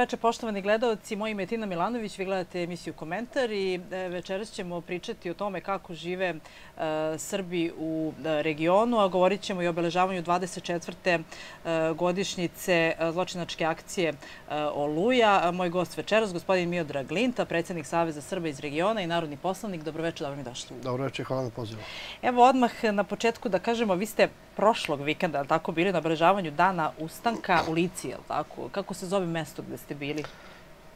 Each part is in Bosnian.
veče, poštovani gledalci. Moje ime je Tina Milanović, vi gledate emisiju Komentar i e, večeras ćemo pričati o tome kako žive e, Srbi u e, regionu, a govorit ćemo i o obeležavanju 24. godišnjice zločinačke akcije Oluja. Moj gost večeras, gospodin Miodra Glinta, predsjednik Saveza Srba iz regiona i narodni poslanik. Dobroveče, dobro mi došli. Dobroveče, hvala na pozivu. Evo odmah na početku da kažemo, vi ste prošlog vikenda, tako, bili na obražavanju dana Ustanka u Lici, je tako? Kako se zove mjesto gdje ste bili?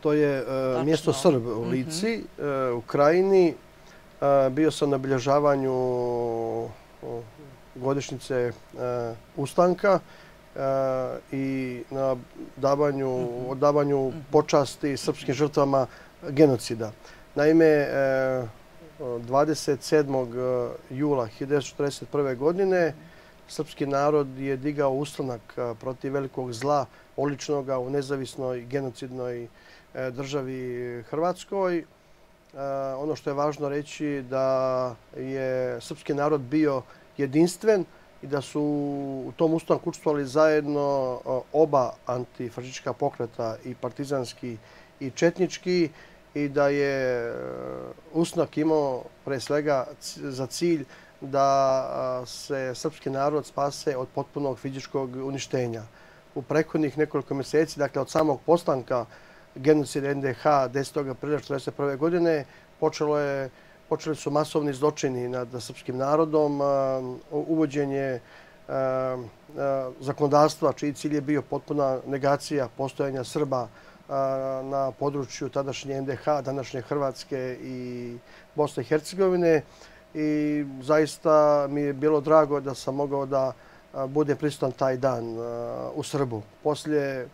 To je e, mjesto Srb u Lici, mhm. e, u Krajini. E, bio sam na obražavanju godišnjice Ustanka i na davanju mhm. Mhm. počasti srpskim žrtvama genocida. Naime, 27. jula 1941. godine srpski narod je digao ustanak protiv velikog zla oličnog u nezavisnoj genocidnoj e, državi Hrvatskoj. E, ono što je važno reći da je srpski narod bio jedinstven i da su u tom ustanku učestvovali zajedno e, oba antifašička pokreta i partizanski i četnički i da je ustanak imao pre svega za cilj da se srpski narod spase od potpunog fizičkog uništenja. U prekodnih nekoliko mjeseci, dakle od samog postanka genocida NDH 10. aprilja 1941. godine, počeli su masovni zločini nad srpskim narodom, uvođenje zakonodavstva čiji cilj je bio potpuna negacija postojanja Srba na području tadašnje NDH, današnje Hrvatske i Bosne i Hercegovine i zaista mi je bilo drago da sam mogao da bude prisutan taj dan u Srbu. Poslije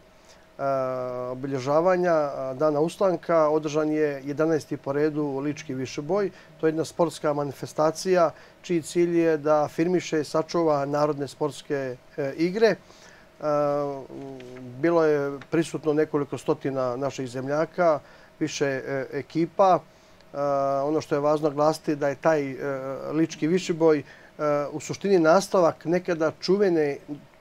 obilježavanja dana ustanka održan je 11. po redu u Lički Višeboj. To je jedna sportska manifestacija čiji cilj je da firmiše i sačuva narodne sportske e, igre. Bilo je prisutno nekoliko stotina naših zemljaka, više e, ekipa, Eh, ono što je važno glasiti da je taj eh, lički višiboj eh, u suštini nastavak nekada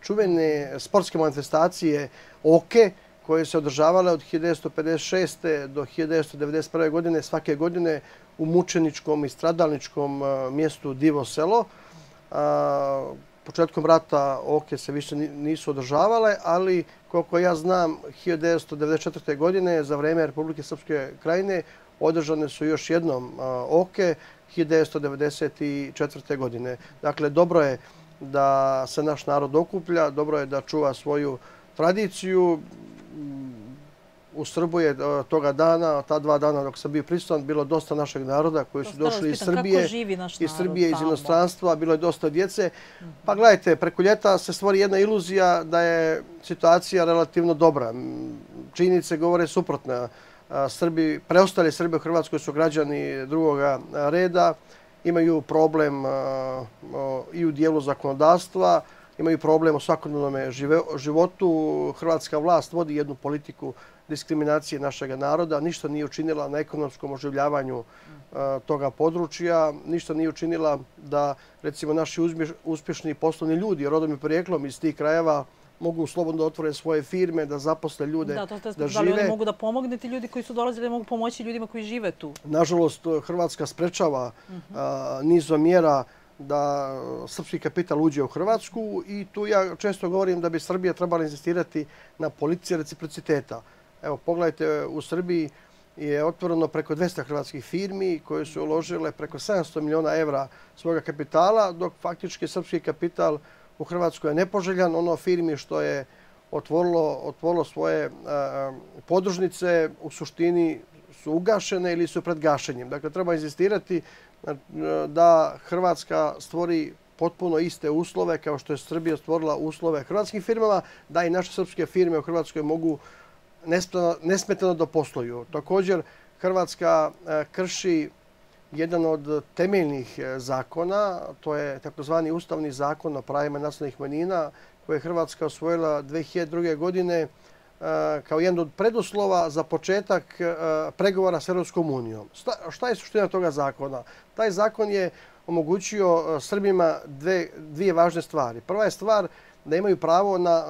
čuvene sportske manifestacije OKE koje se održavale od 1956. do 1991. godine svake godine u mučeničkom i stradalničkom mjestu Divo selo. Početkom rata OKE se više nisu održavale, ali koliko ja znam, 1994. godine za vreme Republike Srpske krajine održane su još jednom oke 1994. godine. Dakle, dobro je da se naš narod okuplja, dobro je da čuva svoju tradiciju. U Srbu je toga dana, ta dva dana dok sam bio prisutan, bilo dosta našeg naroda koji su došli iz Srbije, iz Srbije, iz inostranstva, bilo je dosta djece. Mhm. Pa gledajte, preko ljeta se stvori jedna iluzija da je situacija relativno dobra. Činjice govore suprotne. govore suprotne preostali Srbi u Hrvatskoj su građani drugog reda, imaju problem i u dijelu zakonodavstva, imaju problem u svakodnevnom životu. Hrvatska vlast vodi jednu politiku diskriminacije našeg naroda, ništa nije učinila na ekonomskom oživljavanju toga područja, ništa nije učinila da, recimo, naši uspješni poslovni ljudi, rodom i prijeklom iz tih krajeva, mogu slobodno da otvore svoje firme, da zaposle ljude, da žive. Da li mogu da pomogne ti ljudi koji su dolazili, da mogu pomoći ljudima koji žive tu? Nažalost, Hrvatska sprečava mhm. nizo mjera da srpski kapital uđe u Hrvatsku i tu ja često govorim da bi Srbija trebala insistirati na policiju reciprociteta. Evo, pogledajte, u Srbiji je otvoreno preko 200 hrvatskih firmi koje su uložile preko 700 miliona evra svoga kapitala, dok faktički srpski kapital uđe u Hrvatskoj je nepoželjan. Ono firmi što je otvorilo svoje podružnice u suštini su ugašene ili su pred gašenjem. Dakle, treba izistirati da Hrvatska stvori potpuno iste uslove kao što je Srbija stvorila uslove hrvatskih firmama, da i naše srpske firme u Hrvatskoj mogu nesmetano da posluju. Također, Hrvatska krši jedan od temeljnih e, zakona, to je takozvani Ustavni zakon o pravima nacionalnih manjina, koje je Hrvatska osvojila 2002. godine e, kao jedan od preduslova za početak e, pregovora s Europskom unijom. Šta je suština toga zakona? Taj zakon je omogućio Srbima dvije važne stvari. Prva je stvar da imaju pravo na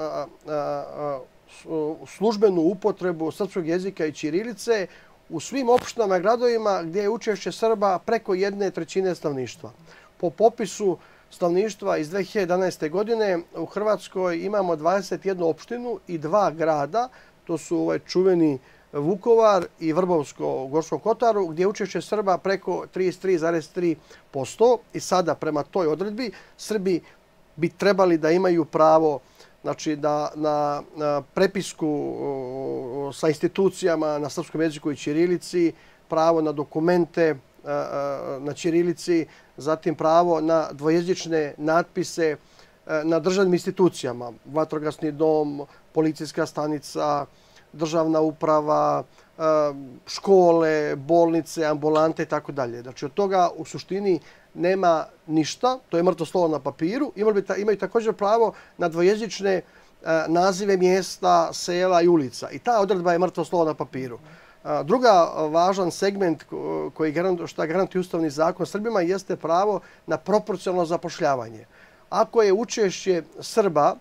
službenu upotrebu srpskog jezika i čirilice u svim opštinama i gradovima gdje je učešće Srba preko jedne trećine stavništva. Po popisu stavništva iz 2011. godine u Hrvatskoj imamo 21 opštinu i dva grada, to su ovaj čuveni Vukovar i Vrbovsko-Gorsko Kotaru, gdje je učešće Srba preko 33,3% i sada prema toj odredbi Srbi bi trebali da imaju pravo učešće znači da na prepisku sa institucijama na srpskom jeziku i Čirilici, pravo na dokumente e, e, na Čirilici, zatim pravo na dvojezične natpise e, na državnim institucijama, vatrogasni dom, policijska stanica, državna uprava, škole, bolnice, ambulante i tako dalje. Znači od toga u suštini nema ništa, to je mrtvo slovo na papiru. Imali bi Imaju također pravo na dvojezične e, nazive mjesta, sela i ulica. I ta odredba je mrtvo slovo na papiru. E, druga važan segment koji što garanti ustavni zakon Srbima jeste pravo na proporcionalno zapošljavanje. Ako je učešće Srba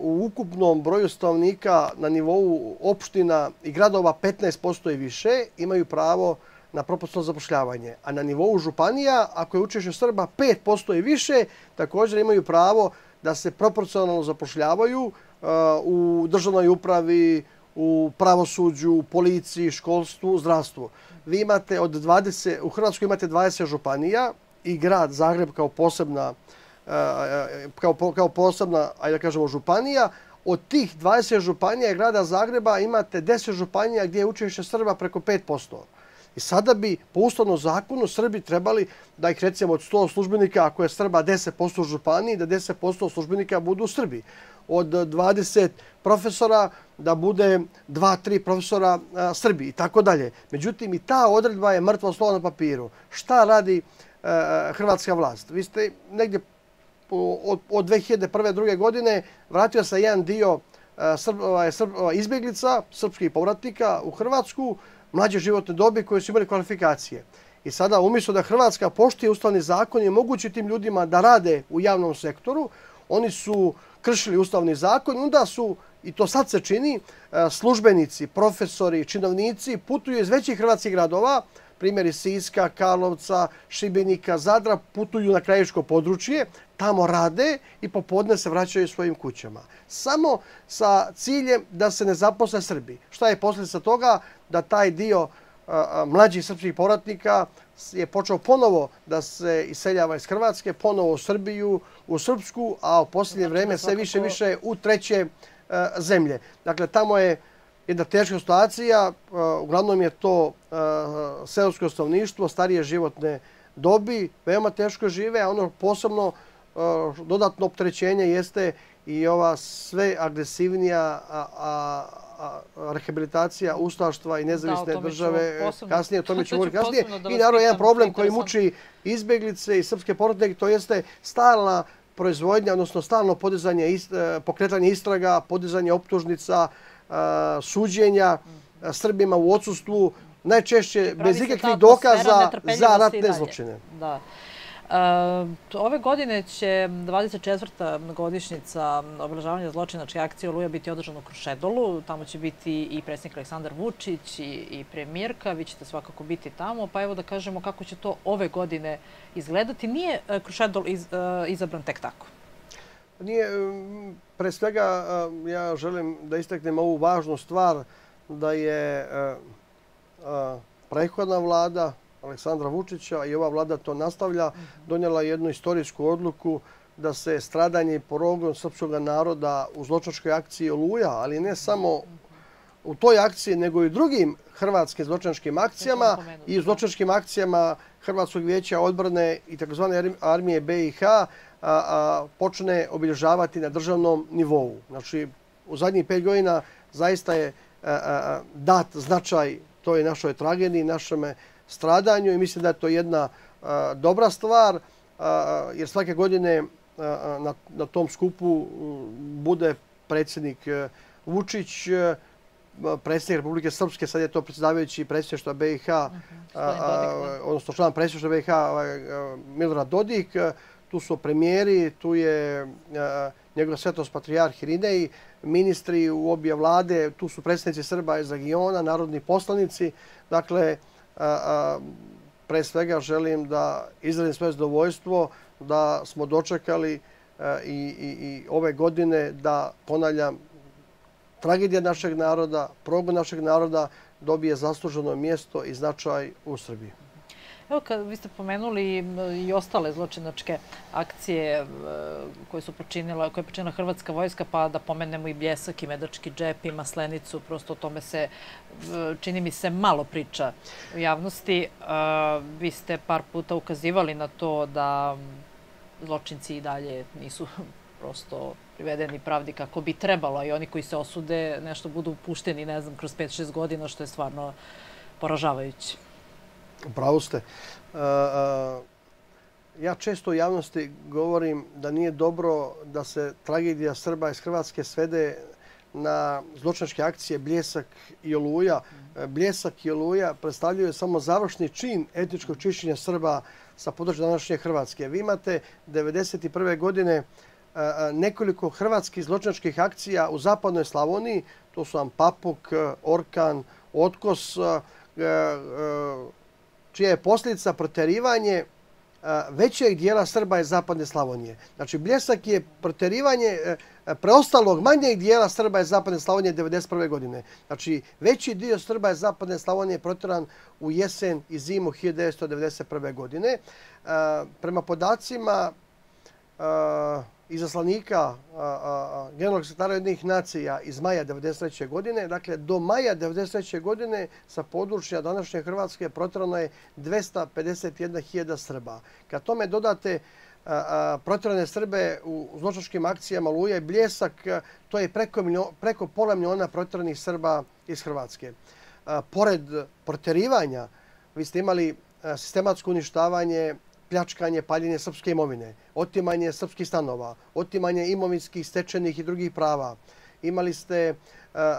u ukupnom broju stavnika na nivou opština i gradova 15% i više imaju pravo na proporcionalno zapošljavanje. A na nivou županija, ako je učešće Srba 5% i više, također imaju pravo da se proporcionalno zapošljavaju u državnoj upravi, u pravosuđu, policiji, školstvu, zdravstvu. Vi imate od 20, u Hrvatskoj imate 20 županija i grad Zagreb kao posebna kao posebna, ajde kažemo, županija. Od tih 20 županija i grada Zagreba imate 10 županija gdje je učešće Srba preko 5%. I sada bi po ustavnom zakonu Srbi trebali da ih recimo od 100 službenika, ako je Srba 10% u županiji, da 10% službenika budu Srbi. Od 20 profesora da bude 2-3 profesora Srbi i tako dalje. Međutim, i ta odredba je mrtvo slovo na papiru. Šta radi Hrvatska vlast? Vi ste negdje od 2001. druge godine vratio se jedan dio e, ovaj, ovaj, izbjeglica, srpskih povratnika u Hrvatsku, mlađe životne dobi koje su imali kvalifikacije. I sada, umjesto da Hrvatska poštije ustavni zakon i omogući tim ljudima da rade u javnom sektoru, oni su kršili ustavni zakon onda su, i to sad se čini, e, službenici, profesori, činovnici putuju iz većih hrvatskih gradova, primjeri Siska, Karlovca, Šibenika, Zadra, putuju na krajiško područje, tamo rade i popodne se vraćaju svojim kućama. Samo sa ciljem da se ne zaposle Srbi. Šta je posljedica toga? Da taj dio mlađih srpskih poratnika je počeo ponovo da se iseljava iz Hrvatske, ponovo u Srbiju, u Srpsku, a u posljednje znači vreme sve više više u treće zemlje. Dakle, tamo je jedna teška situacija. Uglavnom je to selovsko ostavništvo, starije životne dobi, veoma teško žive, a ono posebno dodatno optrećenje jeste i ova sve agresivnija rehabilitacija ustaštva i nezavisne države kasnije, o tome ću govoriti kasnije. I naravno jedan problem koji muči izbjeglice i srpske porodnike, to jeste stalna proizvodnja, odnosno stalno e, pokretanje istraga, podizanje optužnica, suđenja Srbima u odsustvu, najčešće bez ikakvih dokaza za ratne zločine. Da. E, ove godine će 24. godišnjica obražavanja zločinačke akcije Oluja biti održana u Krušedolu. Tamo će biti i predsjednik Aleksandar Vučić i premijerka. Vi ćete svakako biti tamo. Pa evo da kažemo kako će to ove godine izgledati. Nije e, Krušedol e, izabran tek tako? Nije, pre svega, ja želim da istaknem ovu važnu stvar da je e, prehodna vlada Aleksandra Vučića i ova vlada to nastavlja, donijela jednu istorijsku odluku da se stradanje i porogon srpskog naroda u zločačkoj akciji Oluja, ali ne samo u toj akciji, nego i drugim hrvatskim zločačkim akcijama i zločačkim akcijama Hrvatskog vijeća odbrne i tzv. armije BiH, počne obilježavati na državnom nivou. Znači, u zadnjih pet godina zaista je dat značaj toj našoj tragediji, našem stradanju i mislim da je to jedna dobra stvar, jer svake godine na tom skupu bude predsjednik e, Vučić, e, predsjednik Republike Srpske, sad je to predsjedavajući predsjedništva BiH, odnosno član predsjedništva BiH ovaj, e, Milorad Dodik, tu su premijeri, tu je njegov svetost patrijarh Hirinej, ministri u obje vlade, tu su predstavnici Srba iz regiona, narodni poslanici. Dakle, pre svega želim da izradim svoje zdovoljstvo, da smo dočekali i ove godine da ponavljam tragedija našeg naroda, progu našeg naroda dobije zasluženo mjesto i značaj u Srbiji. Evo, kad vi ste pomenuli i ostale zločinačke akcije koje su koje je počinila Hrvatska vojska, pa da pomenemo i Bljesak, i Medački džep, i Maslenicu, prosto o tome se, čini mi se, malo priča u javnosti. Vi ste par puta ukazivali na to da zločinci i dalje nisu prosto privedeni pravdi kako bi trebalo i oni koji se osude nešto budu pušteni, ne znam, kroz 5-6 godina, što je stvarno poražavajući. Upravo ste. E, e, ja često u javnosti govorim da nije dobro da se tragedija Srba iz Hrvatske svede na zločinačke akcije Bljesak i Oluja. E, Bljesak i Oluja predstavljaju samo završni čin etničkog čišćenja Srba sa područja današnje Hrvatske. Vi imate 1991. godine nekoliko hrvatskih zločinačkih akcija u zapadnoj Slavoniji. To su vam Papuk, Orkan, Otkos, čija je posljedica proterivanje e, većeg dijela Srba iz zapadne Slavonije. Znači, bljesak je proterivanje e, e, preostalog manjeg dijela Srba iz zapadne Slavonije 1991. godine. Znači, veći dio Srba iz zapadne Slavonije je proteran u jesen i zimu 1991. godine. Prema podacima izaslanika generalnog sektara jednih nacija iz maja 1993. godine. Dakle, do maja 1993. godine sa područja današnje Hrvatske protirano je 251.000 Srba. Kad tome dodate protirane Srbe u zločačkim akcijama Luja i Bljesak, to je preko pola miliona protiranih Srba iz Hrvatske. Pored proterivanja, vi ste imali sistematsko uništavanje pljačkanje, paljenje srpske imovine, otimanje srpskih stanova, otimanje imovinskih, stečenih i drugih prava. Imali ste e,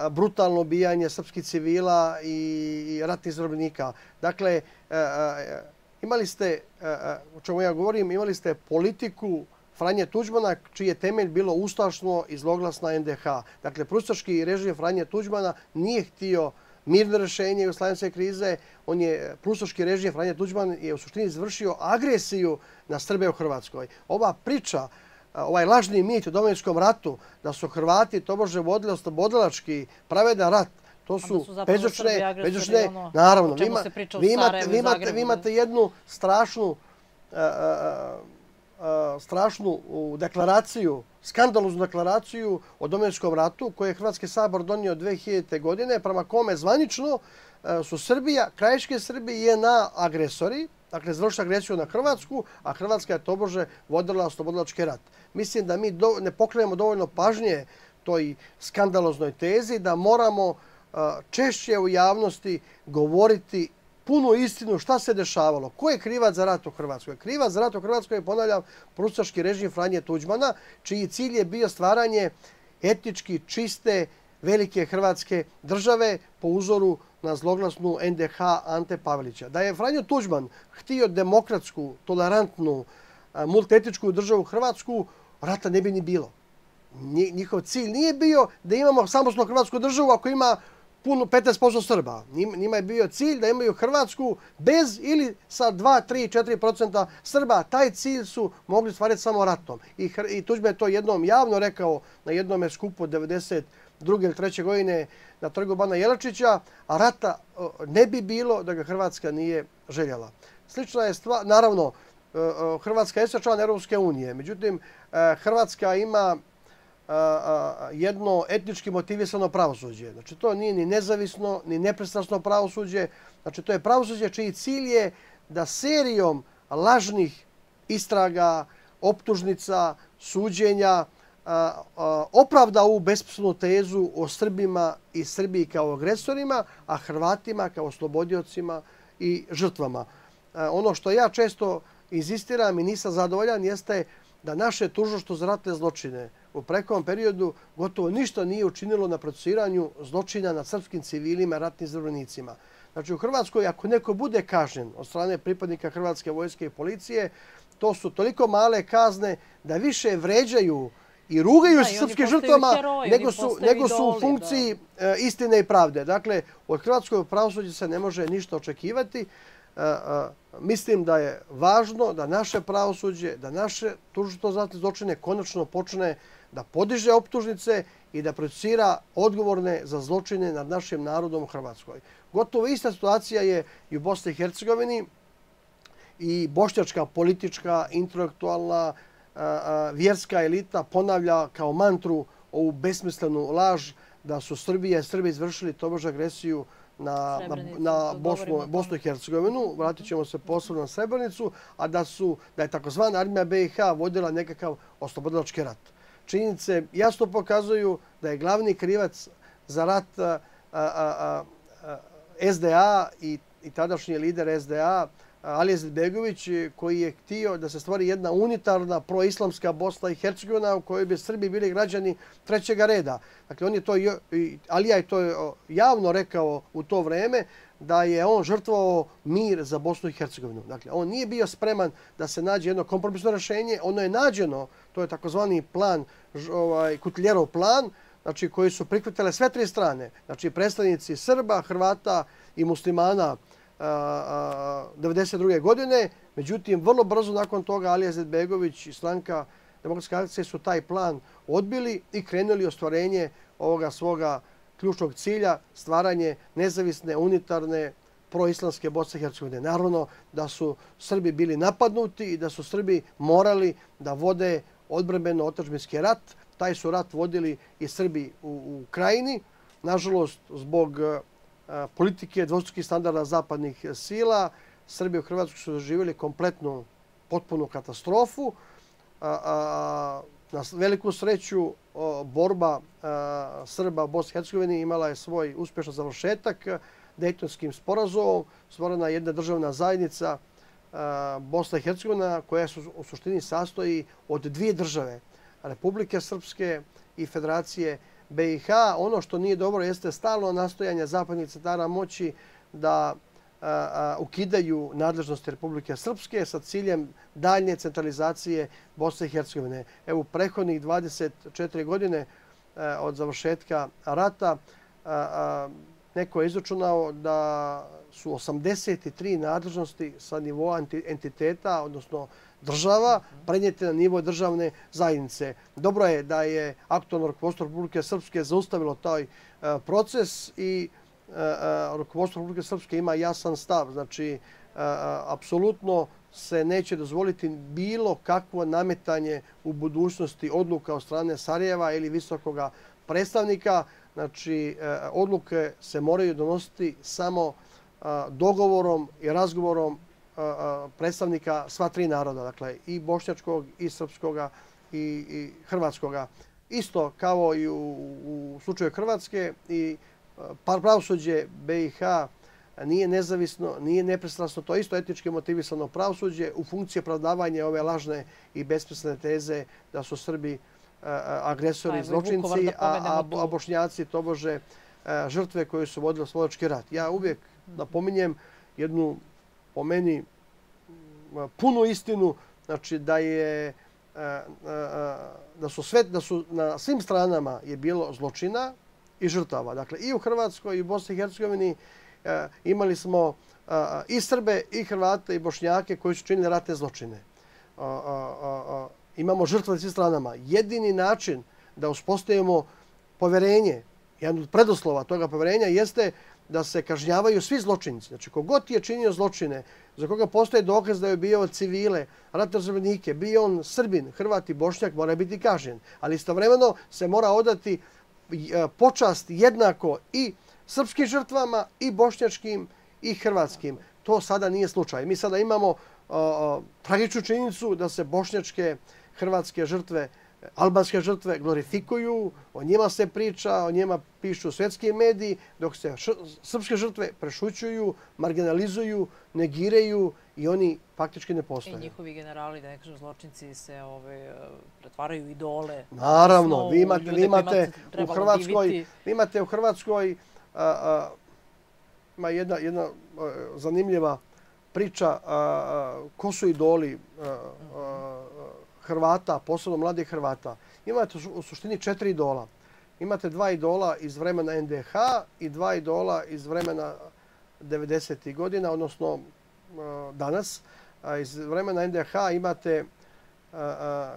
brutalno bijanje srpskih civila i ratnih zrobnika. Dakle, e, e, imali ste, o čemu ja govorim, imali ste politiku Franje Tuđmana, čiji je temelj bilo ustašno i zloglasna NDH. Dakle, prustaški režim Franje Tuđmana nije htio mirno rješenje jugoslavijske krize, on je eh, prusoški režim Franja Tuđman je u suštini izvršio agresiju na Srbe u Hrvatskoj. Ova priča, eh, ovaj lažni mit u domovinskom ratu, da su Hrvati tobože vodili ostobodilački pravedan rat, To su pezočne, pezočne, ono, naravno, vi imate jednu strašnu eh, deklaraciju skandaluznu deklaraciju o domenskom ratu koje je Hrvatski sabor donio 2000. godine, prema kome zvanično e, su Srbija, krajiške Srbije je na agresori, dakle zvršila agresiju na Hrvatsku, a Hrvatska je tobože vodila oslobodilački rat. Mislim da mi ne pokrenemo dovoljno pažnje toj skandaloznoj tezi, da moramo e, češće u javnosti govoriti puno istinu šta se dešavalo. Ko je krivac za rat u Hrvatskoj? Krivac za rat u Hrvatskoj je ponavljav prusaški režim Franje Tuđmana, čiji cilj je bio stvaranje etnički čiste velike hrvatske države po uzoru na zloglasnu NDH Ante Pavelića. Da je Franjo Tuđman htio demokratsku, tolerantnu, multietičku državu Hrvatsku, rata ne bi ni bilo. Njihov cilj nije bio da imamo samostalno hrvatsku državu ako ima 15% Srba. Njima je bio cilj da imaju Hrvatsku bez ili sa 2, 3, 4% Srba. Taj cilj su mogli stvariti samo ratom. I Tuđme je to jednom javno rekao na jednom skupu 92. ili 3. godine na trgu Bana Jelačića, a rata ne bi bilo da ga Hrvatska nije željela. Slična je stvar, naravno, Hrvatska je sve član Europske unije. Međutim, e, Hrvatska ima a, a, jedno etnički motivisano pravosuđe. Znači, to nije ni nezavisno, ni neprestrasno pravosuđe. Znači, to je pravosuđe čiji cilj je da serijom lažnih istraga, optužnica, suđenja, opravda u bespisnu tezu o Srbima i Srbiji kao agresorima, a Hrvatima kao slobodiocima i žrtvama. Ono što ja često insistiram i nisam zadovoljan jeste da naše tužnoštvo za ratne zločine u prekom periodu gotovo ništa nije učinilo na procesiranju zločina nad srpskim civilima i ratnim zdravljenicima. Znači u Hrvatskoj ako neko bude kažnjen od strane pripadnika Hrvatske vojske i policije, to su toliko male kazne da više vređaju i rugaju se srpskim žrtvama nego su u funkciji e, istine i pravde. Dakle, od Hrvatskoj pravosuđe se ne može ništa očekivati. E, e, mislim da je važno da naše pravosuđe, da naše tužitno zlatne zločine konačno počne da podiže optužnice i da procesira odgovorne za zločine nad našim narodom u Hrvatskoj. Gotovo ista situacija je i u Bosni i Hercegovini i bošnjačka politička, intelektualna, vjerska elita ponavlja kao mantru ovu besmislenu laž da su Srbije i Srbi izvršili tobož agresiju na Bosnu i Hercegovinu, vratit ćemo se posebno na Srebrnicu, a da je takozvana armija BiH vodila nekakav oslobodilački rat činjice jasno pokazuju da je glavni krivac za rat SDA i i tadašnji lider SDA, Alijez Begović, koji je htio da se stvori jedna unitarna proislamska Bosna i Hercegovina u kojoj bi Srbi bili građani trećega reda. Dakle, on je to, Alija je to javno rekao u to vreme, da je on žrtvovao mir za Bosnu i Hercegovinu. Dakle, on nije bio spreman da se nađe jedno kompromisno rješenje. Ono je nađeno, to je takozvani plan, ovaj, kutljerov plan, znači, koji su prikvitele sve tri strane. Znači, predstavnici Srba, Hrvata i muslimana a, a, 92. godine. Međutim, vrlo brzo nakon toga Alija Zedbegović i slanka demokratske akcije su taj plan odbili i krenuli ostvarenje ovoga svoga ključnog cilja stvaranje nezavisne, unitarne, proislamske Bosne i Hercegovine. Naravno da su Srbi bili napadnuti i da su Srbi morali da vode odbrbeno-otačbinski rat. Taj su rat vodili i Srbi u Ukrajini. Nažalost, zbog e, politike dvostrukih standarda zapadnih sila, Srbi u Hrvatskoj su doživjeli kompletnu, potpunu katastrofu. Na veliku sreću, borba e, Srba u Bosni i Hercegovini imala je svoj uspješan završetak e, dejtonskim sporazovom. Stvorena je jedna državna zajednica e, Bosna i Hercegovina koja su u suštini sastoji od dvije države, Republike Srpske i Federacije BiH. Ono što nije dobro jeste stalno nastojanje zapadnih centara moći da ukidaju nadležnosti Republike Srpske sa ciljem daljnje centralizacije Bosne i Hercegovine. Evo, prehodnih 24 godine e, od završetka rata e, e, neko je izračunao da su 83 nadležnosti sa nivoa entiteta, odnosno država, prenijete na nivo državne zajednice. Dobro je da je aktualno rukovostro Republike Srpske zaustavilo taj proces i Eh, rukovodstvo Republike Srpske ima jasan stav. Znači, eh, apsolutno se neće dozvoliti bilo kakvo nametanje u budućnosti odluka od strane Sarajeva ili visokog predstavnika. Znači, eh, odluke se moraju donositi samo dogovorom i razgovorom predstavnika sva tri naroda, dakle i bošnjačkog, i srpskog, i hrvatskog. Isto kao i u slučaju Hrvatske i Hrvatske, Pa pravosuđe BiH nije nezavisno, nije nepreslasno, to je isto etnički motivisano pravosuđe u funkciji opravdavanja ove lažne i bespisne teze da su Srbi e, e, agresori pa i zločinci, a bošnjaci to bože e, žrtve koje su vodili svodački rat. Ja uvijek mhm. napominjem jednu po meni punu istinu znači da su na svim stranama je bilo zločina, i žrtava. Dakle, i u Hrvatskoj i u Bosni i Hercegovini eh, imali smo eh, i Srbe, i Hrvate, i Bošnjake koji su činili ratne zločine. Eh, imamo žrtve na svim stranama. Jedini način da uspostavimo poverenje, jedan od predoslova toga poverenja, jeste da se kažnjavaju svi zločinici. Znači, kogod je činio zločine, za koga postoje dokaz da je bio civile, ratne zemljenike, bio on Srbin, Hrvati, Bošnjak, mora biti kažnjen. Ali istovremeno se mora odati E, počast jednako i srpskim žrtvama i bošnjačkim i hrvatskim. To sada nije slučaj. Mi sada imamo e, e, tragiču činjenicu da se bošnjačke hrvatske žrtve, albanske žrtve glorifikuju, o njima se priča, o njima pišu svjetski mediji, dok se srpske žrtve prešućuju, marginalizuju, negiraju i oni faktički ne e, postoje. I njihovi generali, da nekažem zločinci, se ove, pretvaraju idole. Naravno, vi imate, imate, u Hrvatskoj, imate u Hrvatskoj a, jedna, jedna zanimljiva priča a, ko su idoli a, Hrvata, posebno mladih Hrvata. Imate u suštini četiri idola. Imate dva idola iz vremena NDH i dva idola iz vremena 90. godina, odnosno danas iz vremena NDH imate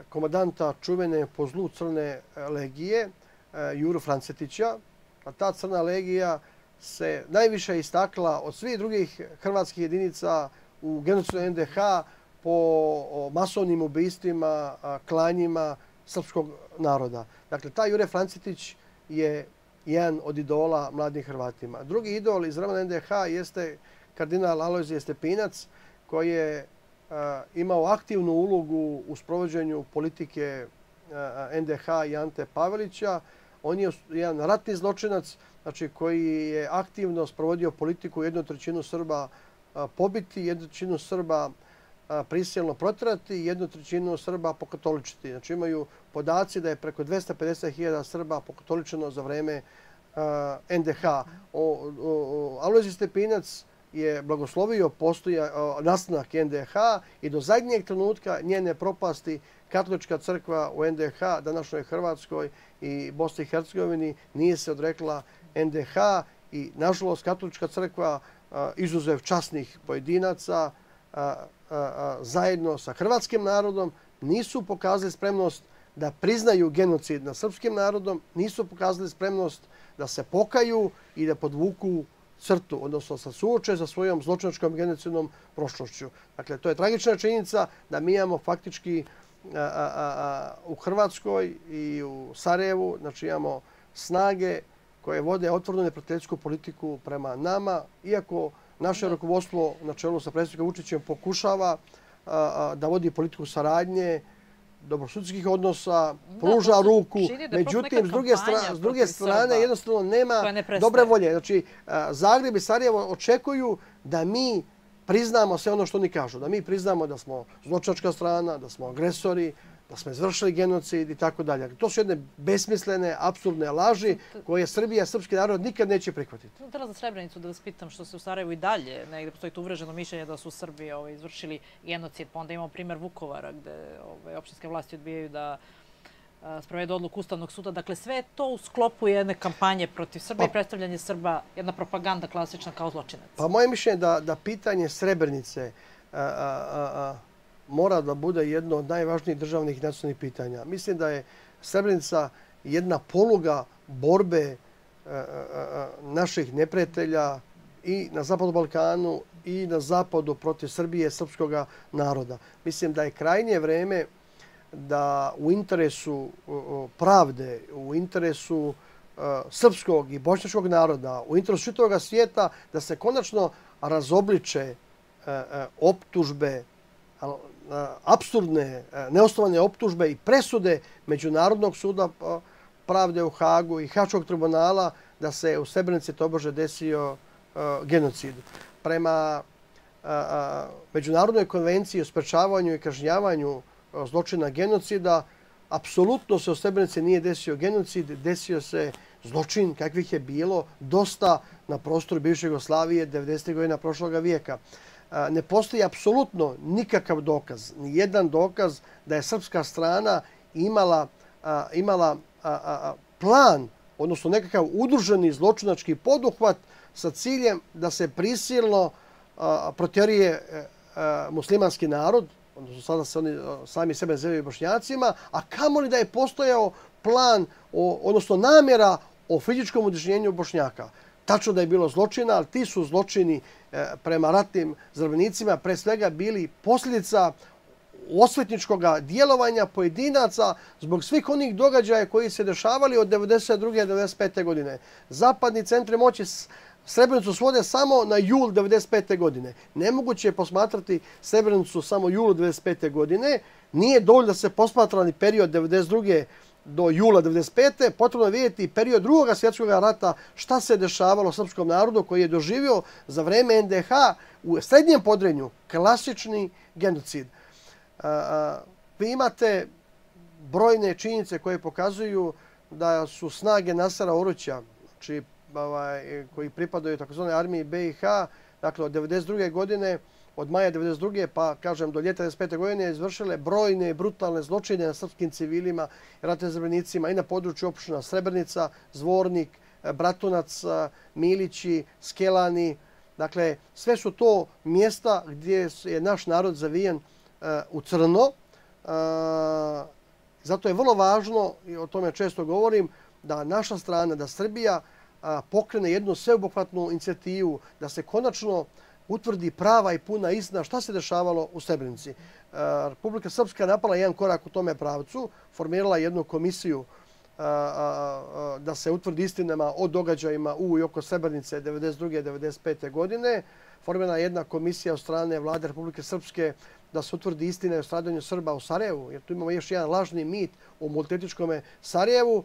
komadanta čuvene po zlu crne e, legije, e, Juru Francetića, a ta crna legija se najviše istakla od svih drugih hrvatskih jedinica u genocidu NDH po masovnim ubistvima, klanjima srpskog naroda. Dakle, ta Jure Francetić je jedan od idola mladih Hrvatima. Drugi idol iz vremena NDH jeste kardinal Alojzije Stepinac, koji je Eh, imao aktivnu ulogu u sprovođenju politike NDH eh, i Ante Pavelića. On je jedan ratni zločinac znači, koji je aktivno sprovodio politiku jednu trećinu Srba eh, pobiti, jednu trećinu Srba prisjelno protirati, jednu trećinu Srba pokatoličiti. Znači imaju podaci da je preko 250.000 Srba pokatoličeno za vreme NDH. Alojzi Stepinac je blagoslovio postoja nastanak NDH i do zadnjeg trenutka njene propasti katolička crkva u NDH, današnjoj Hrvatskoj i Bosni i Hercegovini, nije se odrekla NDH i, nažalost, katolička crkva, izuzev časnih pojedinaca, zajedno sa hrvatskim narodom, nisu pokazali spremnost da priznaju genocid na srpskim narodom, nisu pokazali spremnost da se pokaju i da podvuku crtu, odnosno sa suoče sa svojom zločinačkom genocidnom prošlošću. Dakle, to je tragična činjenica da mi imamo faktički u Hrvatskoj i u Sarajevu, znači imamo snage koje vode otvornu neprotetsku politiku prema nama, iako naše rukovodstvo na čelu sa predsjednikom Vučićem pokušava da vodi politiku saradnje, dobrosudskih odnosa, pruža ruku. Međutim, s druge strane, jednostavno nema dobre volje. Znači, eh, Zagreb i Sarajevo očekuju da mi priznamo sve ono što oni kažu. Da mi priznamo da smo zločačka strana, da smo agresori, da smo izvršili genocid i tako dalje. Dakle, to su jedne besmislene, absurdne laži koje Srbija, srpski narod nikad neće prihvatiti. Treba za Srebrenicu da vas pitam što se u Sarajevu i dalje negdje postoji to uvreženo mišljenje da su Srbije ovaj, izvršili genocid. Pa onda imamo primjer Vukovara gde ovaj, opštinske vlasti odbijaju da sprovedu odluku Ustavnog suda. Dakle, sve to u sklopu jedne kampanje protiv Srba i pa- predstavljanje Srba, jedna propaganda klasična kao zločinac. Pa moje mišljenje je da pitanje Srebrenice mora da bude jedno od najvažnijih državnih i nacionalnih pitanja. Mislim da je Srebrenica jedna poluga borbe e, e, e, naših neprijatelja i na Zapadu Balkanu i na Zapadu protiv Srbije, srpskog naroda. Mislim da je krajnje vreme da u interesu pravde, u interesu srpskog i bošnjačkog naroda, u interesu čitavog svijeta, da se konačno razobliče optužbe apsurdne, neosnovane optužbe i presude Međunarodnog suda pravde u Hagu i Hačkog tribunala da se u Srebrenici tobože desio genocid. Prema Međunarodnoj konvenciji o sprečavanju i kažnjavanju zločina genocida, apsolutno se u Srebrenici nije desio genocid, desio se zločin kakvih je bilo dosta na prostoru bivše Jugoslavije 90. godina prošloga vijeka ne postoji apsolutno nikakav dokaz, ni jedan dokaz da je srpska strana imala, a, imala a, a, plan, odnosno nekakav udruženi zločinački poduhvat sa ciljem da se prisilno protjerije e, e, muslimanski narod, odnosno sada se oni a, sami sebe zove bošnjacima, a kamo li da je postojao plan, o, odnosno namjera o fizičkom udrženjenju bošnjaka. Tačno da je bilo zločina, ali ti su zločini E, prema ratnim zarobljenicima pre svega bili posljedica osvetničkog djelovanja pojedinaca zbog svih onih događaja koji se dešavali od 1992-1995. godine. Zapadni centri moći Srebrenicu svode samo na jul 1995. godine. Nemoguće je posmatrati Srebrenicu samo jul 1995. godine. Nije dovoljno da se posmatra ni period 1992. godine do jula 1995. potrebno je vidjeti period drugog svjetskog rata šta se dešavalo srpskom narodu koji je doživio za vreme NDH u srednjem podrenju klasični genocid. E, e, vi imate brojne činjice koje pokazuju da su snage Nasara Oruća, znači, ovaj, koji pripadaju tzv. armiji BiH, dakle od 1992. godine, od maja 1992. pa kažem do ljeta 1995. godine izvršile brojne i brutalne zločine na srpskim civilima, ratnim zrbenicima i na području opština Srebrnica, Zvornik, e, Bratunac, e, Milići, Skelani. Dakle, sve su to mjesta gdje je naš narod zavijen e, u crno. Zato je vrlo važno, i o tome često govorim, da naša strana, da Srbija pokrene jednu sveobuhvatnu inicijativu, da se konačno utvrdi prava i puna istina šta se dešavalo u Srebrenici. E, Republika Srpska je napala jedan korak u tome pravcu, formirala jednu komisiju e, e, da se utvrdi istinama o događajima u i oko Srebrenice 1992. 1995. godine. Formirana je jedna komisija od strane vlade Republike Srpske da se utvrdi istina o stradanju Srba u Sarajevu, jer tu imamo još jedan lažni mit o multietičkom Sarajevu.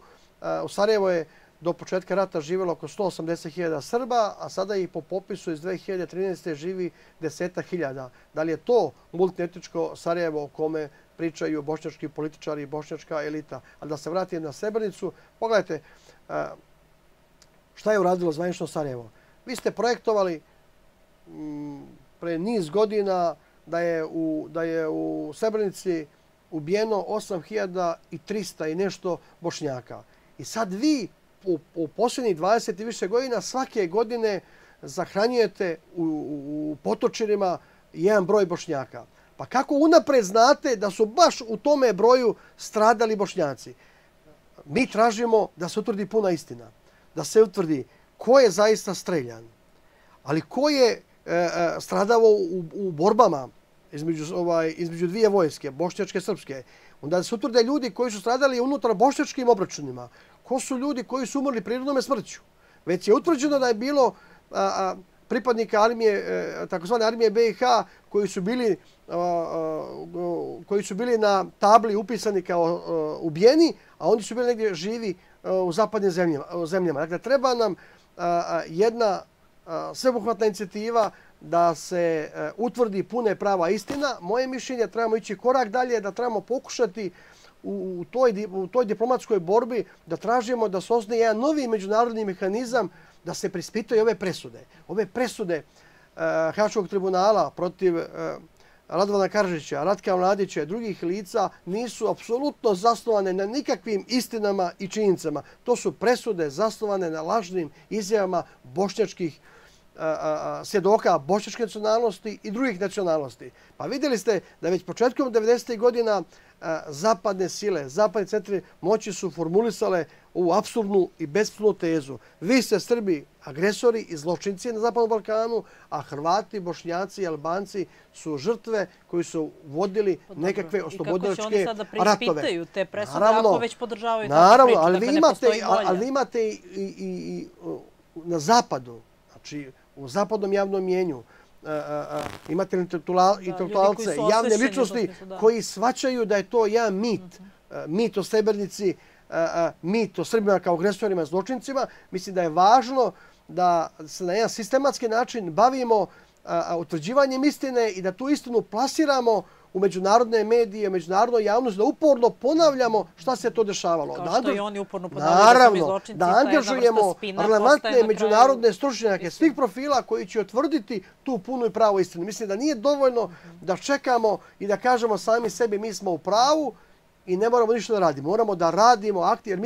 U Sarajevu je do početka rata živjelo oko 180.000 Srba, a sada i po popisu iz 2013. živi deseta hiljada. Da li je to multinetičko Sarajevo o kome pričaju bošnjački političari i bošnjačka elita? A da se vratim na Srebrnicu, pogledajte šta je uradilo zvanično Sarajevo. Vi ste projektovali mm, pre niz godina da je u Srebrnici ubijeno 8.300 i nešto bošnjaka. I sad vi u, u posljednjih 20 i više godina svake godine zahranjujete u, u, u potočinima jedan broj bošnjaka. Pa kako unapred znate da su baš u tome broju stradali bošnjaci? Mi tražimo da se utvrdi puna istina. Da se utvrdi ko je zaista streljan, ali ko je e, e stradao u, u borbama između, ovaj, između dvije vojske, bošnjačke i srpske. Onda se utvrde ljudi koji su stradali unutar bošnjačkim obračunima, ko su ljudi koji su umrli prirodnome smrću. Već je utvrđeno da je bilo pripadnika armije, e, takozvane armije BiH koji su bili koji su bili na tabli upisani kao e, ubijeni, a oni su bili negdje živi e, u zapadnim zemljama. Dakle, treba nam jedna sveobuhvatna inicijativa da se utvrdi pune prava istina. Moje mišljenje je da trebamo ići korak dalje, da trebamo pokušati učiniti u, toj, u toj diplomatskoj borbi da tražimo da se osne jedan novi međunarodni mehanizam da se prispitaju ove presude. Ove presude uh, Haškog tribunala protiv uh, Radovana Karžića, Ratka Mladića i drugih lica nisu apsolutno zasnovane na nikakvim istinama i činjenicama. To su presude zasnovane na lažnim izjavama bošnjačkih svjedoka bošičke nacionalnosti i drugih nacionalnosti. Pa vidjeli ste da već početkom 90. godina zapadne sile, zapadne centri moći su formulisale ovu absurdnu i bespunu tezu. Vi ste Srbi agresori i zločinci na Zapadnom Balkanu, a Hrvati, Bošnjaci i Albanci su žrtve koji su vodili pa nekakve oslobodiločke ratove. I kako će oni sada prispitaju te presude ako već podržavaju tako priču, dakle ne postoji volja. Naravno, ali vi imate i na zapadu, znači u zapadnom javnom mjenju, e, e, e, imate intelektualce, javne ličnosti koji svačaju da je to jedan mit, mhm. mit o sebernici, mit o Srbima kao agresorima zločincima. Mislim da je važno da se na jedan sistematski način bavimo utvrđivanjem istine i da tu istinu plasiramo učinjenom u međunarodne medije, u međunarodno javnost, da uporno ponavljamo šta se to dešavalo. Kao što i oni uporno ponavljaju sami zločinci. Da angažujemo relevantne međunarodne stručnjake svih profila koji će otvrditi tu punu i pravu istinu. Mislim da nije dovoljno da čekamo i da kažemo sami sebi mi smo u pravu i ne moramo ništa da radimo. Moramo da radimo akti jer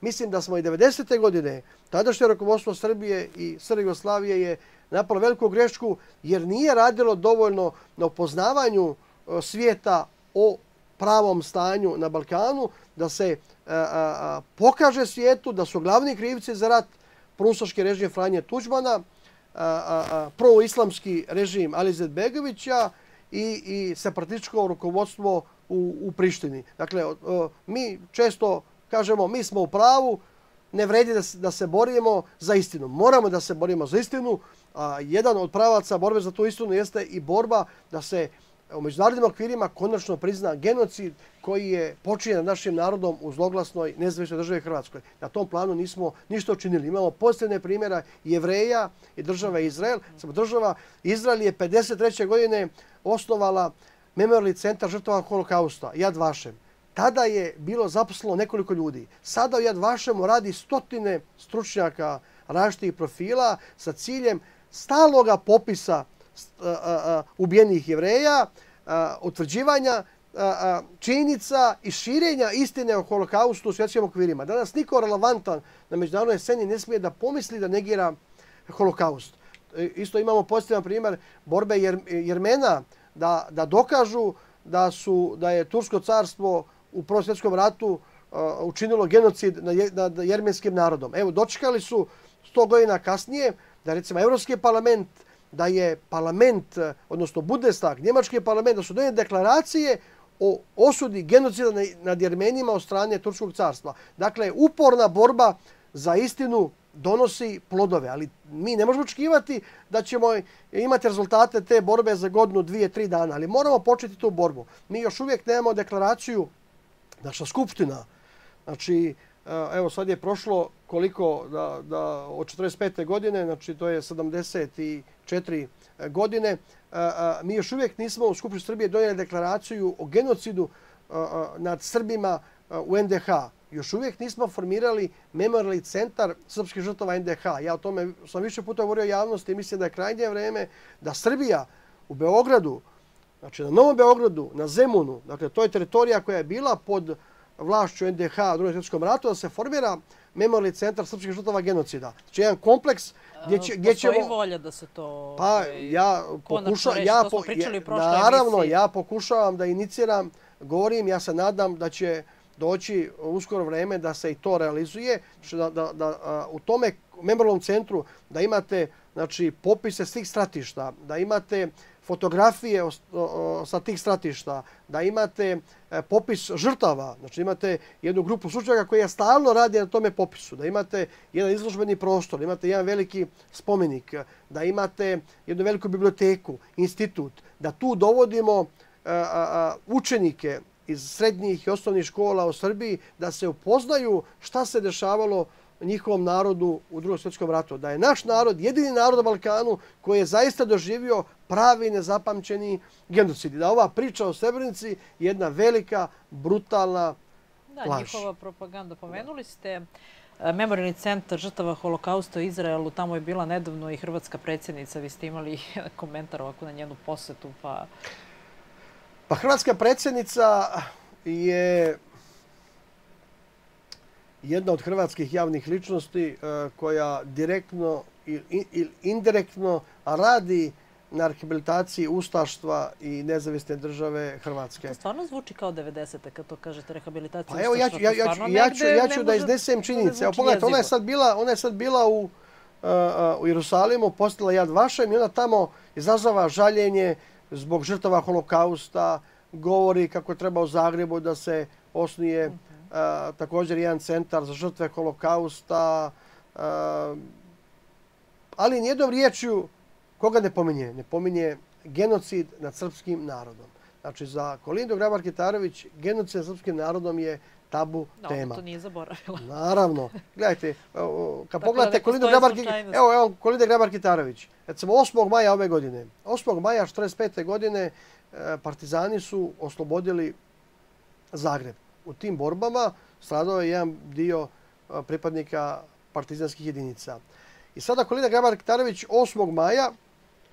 mislim da smo i 90. godine tadašnje rokovostvo Srbije i Srbije Jugoslavije je napalo veliku grešku jer nije radilo dovoljno na opoznavanju E, svijeta o pravom stanju na Balkanu, da se e, e, pokaže svijetu da su glavni krivci za rat prunsoški režim Franje Tuđmana, proislamski režim Alizet Begovića i separatičko rukovodstvo u Prištini. Dakle, mi često kažemo mi smo u pravu, ne vredi da se borimo za istinu. Moramo da se borimo za istinu. Jedan od pravaca borbe za tu istinu jeste i borba da se učinimo u međunarodnim okvirima konačno prizna genocid koji je počinjen nad našim narodom u zloglasnoj nezavisnoj državi Hrvatskoj. Na tom planu nismo ništa učinili. Imamo posljedne primjera jevreja i država Izrael. Samo država Izrael je 1953. godine osnovala memorialni centar žrtova holokausta, Jad Vašem. Tada je bilo zaposleno nekoliko ljudi. Sada u Jad Vašemu radi stotine stručnjaka različitih profila sa ciljem stalnog popisa ubijenih jevreja, utvrđivanja činjenica i širenja istine o holokaustu u svjetskim okvirima. Danas niko relevantan na međunarodnoj sceni ne smije da pomisli da negira holokaust. E, isto imamo pozitivan primjer borbe Jermena da da dokažu da su, da je Tursko carstvo u prosvjetskom svjetskom ratu učinilo genocid nad jermenskim narodom. Evo, dočekali su 100 godina kasnije da recimo Evropski parlament učinilo da je parlament, odnosno Bundestag, Njemački parlament, da su donijeli deklaracije o osudi genocida nad Jermenima od strane Turskog carstva. Dakle, uporna borba za istinu donosi plodove, ali mi ne možemo očekivati da ćemo imati rezultate te borbe za godinu, dvije, tri dana, ali moramo početi tu borbu. Mi još uvijek nemamo deklaraciju, naša skupština, znači, Eh, evo sad je prošlo koliko da, da od 45. godine, znači to je 74. Eh, godine, eh, mi još uvijek nismo u Skupštini Srbije donijeli deklaraciju o genocidu nad Srbima u NDH. Još uvijek nismo formirali memorialni centar Srpskih žrtova NDH. Ja o tome sam više puta govorio javnosti i mislim da je krajnje vreme da Srbija u Beogradu, znači na Novom Beogradu, na Zemunu, dakle to je teritorija koja je bila pod Srbima, vlašću NDH u drugom svjetskom ratu da se formira memorialni centar srpskih žrtava genocida. Znači jedan kompleks gdje, će, gdje ćemo... Postoji volja da se to... Pa ovaj, ja pokušavam... Ja, po, naravno, ja pokušavam da iniciram, govorim, ja se nadam da će doći uskoro vrijeme da se i to realizuje. Znači da, da, da a, u tome memorialnom centru da imate znači, popise svih stratišta, da imate fotografije sa tih stratišta, da imate e, popis žrtava, znači imate jednu grupu slučajaka koja stalno radi na tome popisu, da imate jedan izložbeni prostor, imate jedan veliki spomenik, da imate jednu veliku biblioteku, institut, da tu dovodimo e, učenike iz srednjih i osnovnih škola u Srbiji da se upoznaju šta se dešavalo njihovom narodu u drugom svjetskom ratu. Da je naš narod jedini narod u Balkanu koji je zaista doživio pravi nezapamćeni genocidi. Da ova priča o Srebrenici je jedna velika, brutalna laž. Da, njihova propaganda. Pomenuli ste eh, Memorijni centar žrtava holokausta u Izraelu. Tamo je bila nedavno i hrvatska predsjednica. Vi ste imali komentar ovako na njenu posetu. Pa... pa hrvatska predsjednica je jedna od hrvatskih javnih ličnosti eh, koja direktno ili indirektno radi na rehabilitaciji ustaštva i nezavisne države Hrvatske. To stvarno zvuči kao 90-te kad to kažete rehabilitacija pa evo, ustaštva. Ja ću, ja ću, ja ću da izdesem činjenice. Evo, pogledajte, ona je sad bila, ona je sad bila u, uh, u Jerusalimu, postala jad vašem i ona tamo izazava žaljenje zbog žrtava holokausta, govori kako je treba u Zagrebu da se osnije uh, e, također jedan centar za žrtve holokausta. Uh, ali nijednom riječju Koga ne pominje? Ne pominje genocid nad srpskim narodom. Znači, za Kolindu Grabar Kitarović genocid nad srpskim narodom je tabu tema. Da, to nije zaboravila. Naravno. Gledajte, kad pogledate Kolindu Grabar Kitarović, evo, evo, dakle, Kolinda Grabar Kitarović, recimo 8. maja ove godine, 8. maja 45. godine, e, partizani su oslobodili Zagreb. U tim borbama stradao je jedan dio e, pripadnika partizanskih jedinica. I sada Kolinda Grabar Kitarović 8. maja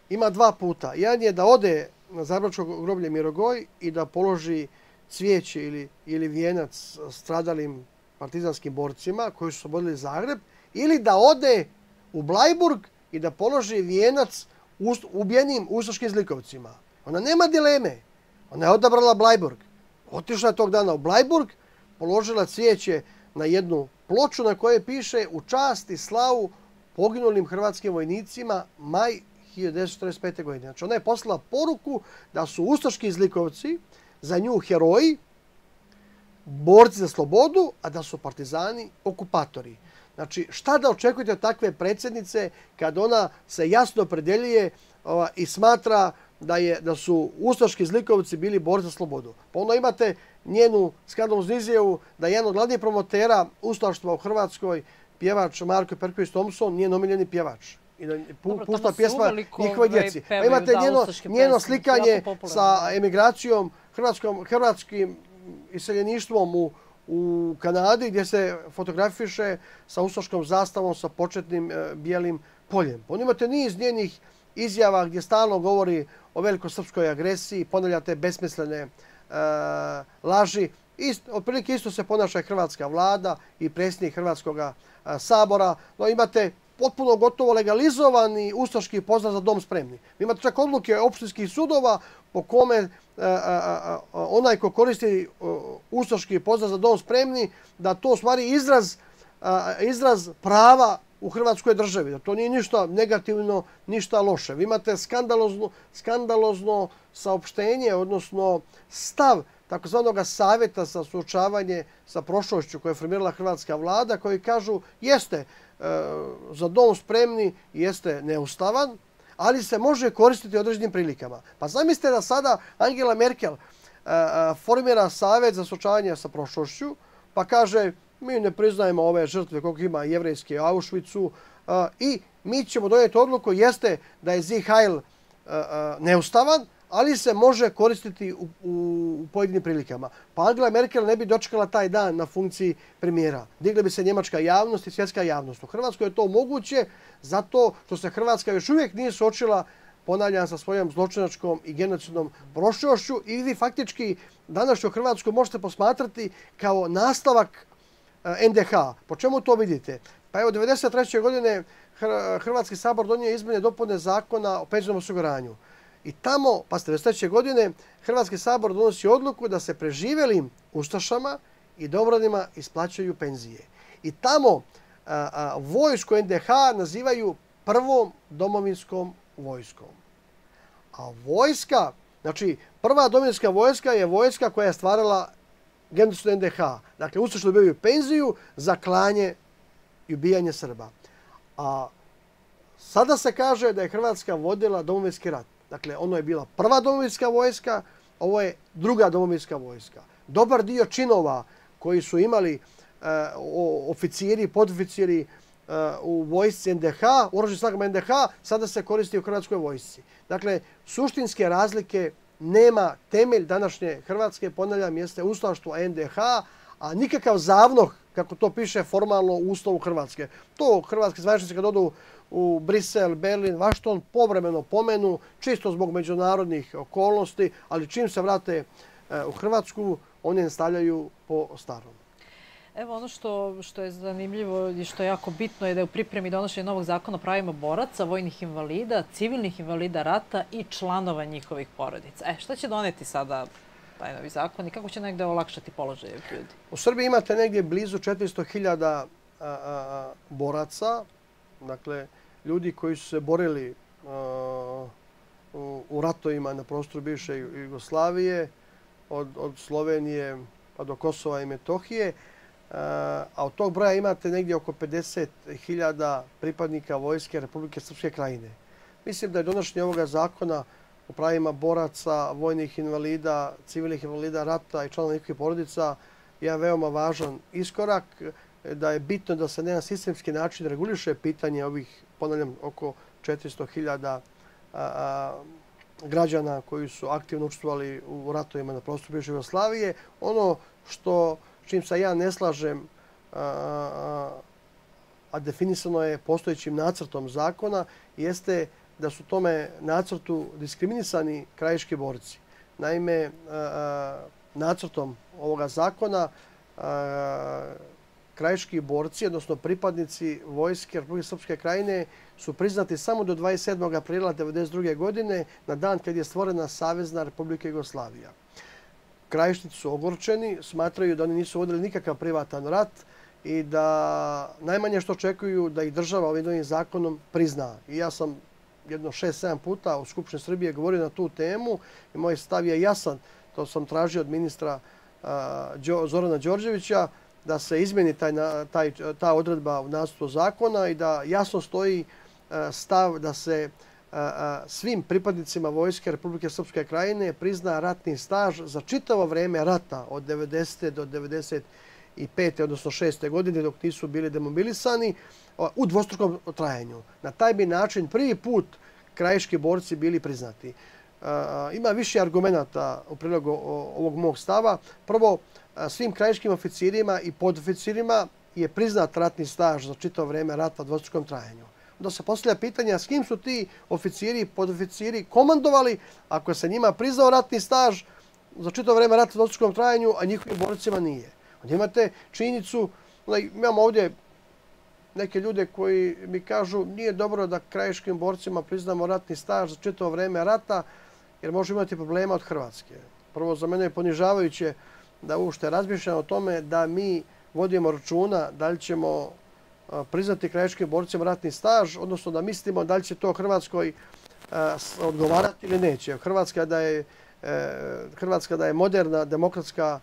ima dva puta. Jedan je da ode na Zabračko groblje Mirogoj i da položi cvijeće ili, ili vijenac stradalim partizanskim borcima koji su obodili Zagreb, ili da ode u Blajburg i da položi vijenac ust, ubijenim ustaškim zlikovcima. Ona nema dileme. Ona je odabrala Blajburg. Otišla je tog dana u Blajburg, položila cvijeće na jednu ploču na kojoj piše u čast i slavu poginulim hrvatskim vojnicima maj 1945. godine. Znači, ona je poslala poruku da su ustaški izlikovci za nju heroji, borci za slobodu, a da su partizani okupatori. Znači, šta da očekujete od takve predsjednice kad ona se jasno predeljuje i smatra da, je, da su ustaški izlikovci bili borci za slobodu. Pa onda imate njenu skandaloznu izjavu da je jedan od glavnijih promotera ustaštva u Hrvatskoj pjevač Marko Perković Thompson nije nomiljeni pjevač i da pu, Dobro, pušta pjesma njihove djeci. Pa imate da, njeno, njeno slikanje sa emigracijom, hrvatskom, hrvatskim iseljeništvom u, u Kanadi gdje se fotografiše sa ustaškom zastavom sa početnim e, bijelim poljem. Oni pa imate niz njenih izjava gdje stalno govori o veliko srpskoj agresiji, ponavljate besmislene e, laži. Ist, otprilike isto se ponaša hrvatska vlada i predsjednik hrvatskog e, sabora. No, imate potpuno gotovo legalizovani ustaški pozdrav za dom spremni. Vi Imate čak odluke opštinskih sudova po kome e, e, e, onaj ko koristi ustaški pozdrav za dom spremni, da to stvari izraz prava u Hrvatskoj državi. To nije ništa negativno, ništa loše. Vi imate skandalozno saopštenje, odnosno stav državi takozvanog savjeta za suočavanje sa prošlošću koje je formirala Hrvatska vlada, koji kažu jeste e, za dom spremni, jeste neustavan, ali se može koristiti određenim prilikama. Pa zamislite da sada Angela Merkel e, e, formira savjet za suočavanje sa prošlošću, pa kaže mi ne priznajemo ove žrtve koliko ima jevrejske u Auschwitzu i mi ćemo donijeti odluku jeste da je Zihajl neustavan, ali se može koristiti u, u pojedinim prilikama. Pa Angela Merkel ne bi dočekala taj dan na funkciji premijera. Digle bi se njemačka javnost i svjetska javnost. U Hrvatskoj je to moguće zato što se Hrvatska još uvijek nije sočila ponavlja sa svojom zločinačkom i genocidnom prošlošću i vi faktički današnju Hrvatsku možete posmatrati kao nastavak NDH. Eh, po čemu to vidite? Pa evo, 1993. godine Hrvatski sabor donio izmjene dopune zakona o penzijnom osiguranju. I tamo, pa ste vestreće godine, Hrvatski sabor donosi odluku da se preživelim Ustašama i dobrodima isplaćaju penzije. I tamo vojsko NDH nazivaju prvom domovinskom vojskom. A vojska, znači prva domovinska vojska je vojska koja je stvarala genocidu NDH. Dakle, Ustašu dobijaju penziju za klanje i ubijanje Srba. A sada se kaže da je Hrvatska vodila domovinski rat. Dakle, ono je bila prva domovinska vojska, ovo je druga domovinska vojska. Dobar dio činova koji su imali e, oficiri, podoficiri e, u vojsci NDH, u oružnim snagama NDH, sada se koristi u Hrvatskoj vojsci. Dakle, suštinske razlike nema temelj današnje Hrvatske, ponavljam, jeste ustavštvo NDH, a nikakav zavnoh, kako to piše formalno u ustavu Hrvatske. To Hrvatske zvaničnice kad odu u Brisel, Berlin, Vašton, povremeno pomenu, čisto zbog međunarodnih okolnosti, ali čim se vrate e, u Hrvatsku, oni stavljaju po starom. Evo ono što je zanimljivo i što je jako bitno je da je u pripremi donošenja novog zakona pravimo boraca, vojnih invalida, civilnih invalida rata i članova njihovih porodica. E, šta će doneti sada taj novi zakon i kako će negde olakšati položaj ljudi? U Srbiji imate negdje blizu 400.000 boraca, Dakle, ljudi koji su se borili uh, u ratovima na prostoru bivše Jugoslavije, od od Slovenije pa do Kosova i Metohije, uh, a od tog broja imate negdje oko 50.000 pripadnika Vojske Republike Srpske krajine. Mislim da je donošenje ovoga zakona o pravima boraca, vojnih invalida, civilnih invalida, rata i člana nekih porodica jedan veoma važan iskorak da je bitno da se na sistemski način reguliše pitanje ovih, ponavljam, oko 400.000 građana koji su aktivno učestvovali u ratovima na prostoru Bježe Jugoslavije. Ono što, čim se ja ne slažem, a definisano je postojećim nacrtom zakona, jeste da su tome nacrtu diskriminisani krajiški borci. Naime, nacrtom ovoga zakona krajiški borci, odnosno pripadnici vojske Republike Srpske krajine, su priznati samo do 27. aprila 1992. godine na dan kad je stvorena Savezna Republika Jugoslavija. Krajišnici su ogorčeni, smatraju da oni nisu vodili nikakav privatan rat i da najmanje što očekuju da ih država ovim novim zakonom prizna. I ja sam jedno šest, sedam puta u Skupštini Srbije govorio na tu temu i moj stav je jasan, to sam tražio od ministra Zorana Đorđevića, da se izmeni taj, taj, ta odredba u nastupu zakona i da jasno stoji e, stav da se e, e, svim pripadnicima Vojske Republike Srpske krajine prizna ratni staž za čitavo vreme rata od 90. do 95. odnosno 6. godine dok nisu bili demobilisani u dvostrukom trajanju. Na taj bi način prvi put krajiški borci bili priznati. Ima više argumenta u prilogu ovog mog stava. Prvo, svim krajiškim oficirima i podoficirima je priznat ratni staž za čitav vreme rata u dvostrukom trajanju. Onda se postavlja pitanja s kim su ti oficiri i podoficiri komandovali ako je se njima priznao ratni staž za čitav vreme rata u dvostrukom trajanju, a njihovim borcima nije. Onda imate činjenicu, imamo ovdje neke ljude koji mi kažu nije dobro da krajiškim borcima priznamo ratni staž za čitav vreme rata jer može imati problema od Hrvatske. Prvo, za mene je ponižavajuće da ušte razmišljamo o tome da mi vodimo računa da li ćemo priznati krajičkim borcima ratni staž, odnosno da mislimo da li će to Hrvatskoj odgovarati ili neće. Hrvatska da je e, moderna, demokratska,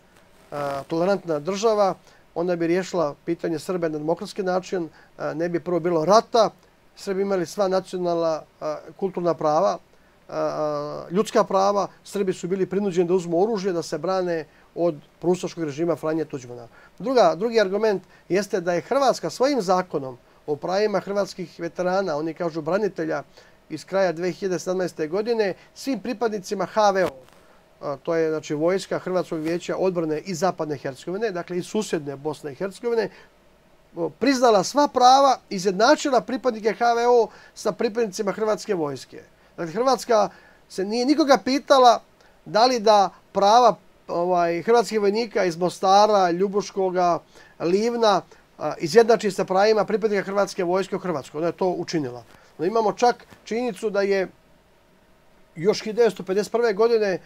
tolerantna država, onda bi riješila pitanje Srbe na demokratski način, ne bi prvo bilo rata, Srbi imali sva nacionalna kulturna prava, ljudska prava, Srbi su bili prinuđeni da uzmu oružje, da se brane od prusoškog režima Franje Tuđmana. Druga, drugi argument jeste da je Hrvatska svojim zakonom o pravima hrvatskih veterana, oni kažu branitelja iz kraja 2017. godine, svim pripadnicima HVO, to je znači, vojska Hrvatskog vijeća odbrane i Zapadne Hercegovine, dakle i susjedne Bosne i Hercegovine, priznala sva prava, i izjednačila pripadnike HVO sa pripadnicima Hrvatske vojske. Dakle, Hrvatska se nije nikoga pitala da li da prava ovaj hrvatski vojnika iz Mostara, Ljubuškoga, Livna izjednači sa pravima pripadnika Hrvatske vojske u Hrvatskoj. Ona je to učinila. No Imamo čak činjenicu da je još 1951. godine e,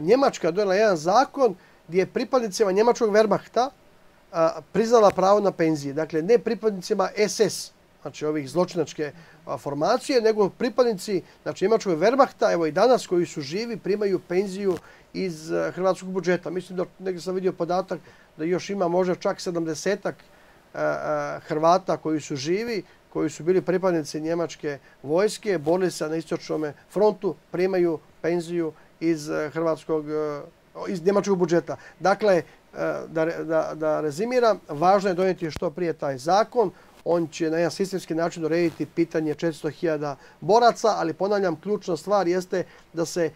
Njemačka donela jedan zakon gdje je pripadnicima Njemačkog Wehrmachta priznala pravo na penzije. Dakle, ne pripadnicima SS, znači ovih zločinačke formacije, nego pripadnici znači, Njemačkog Wehrmachta, evo i danas koji su živi, primaju penziju iz eh, hrvatskog budžeta. Mislim da negdje sam vidio podatak da još ima možda čak 70-ak eh, eh, Hrvata koji su živi, koji su bili pripadnici njemačke vojske, borili se na istočnom frontu, primaju penziju iz Hrvatskog iz njemačkog budžeta. Dakle, da rezimiram, važno je donijeti što prije taj zakon. On će na jedan sistemski način urediti pitanje 400.000 boraca, ali ponavljam, ključna stvar jeste da se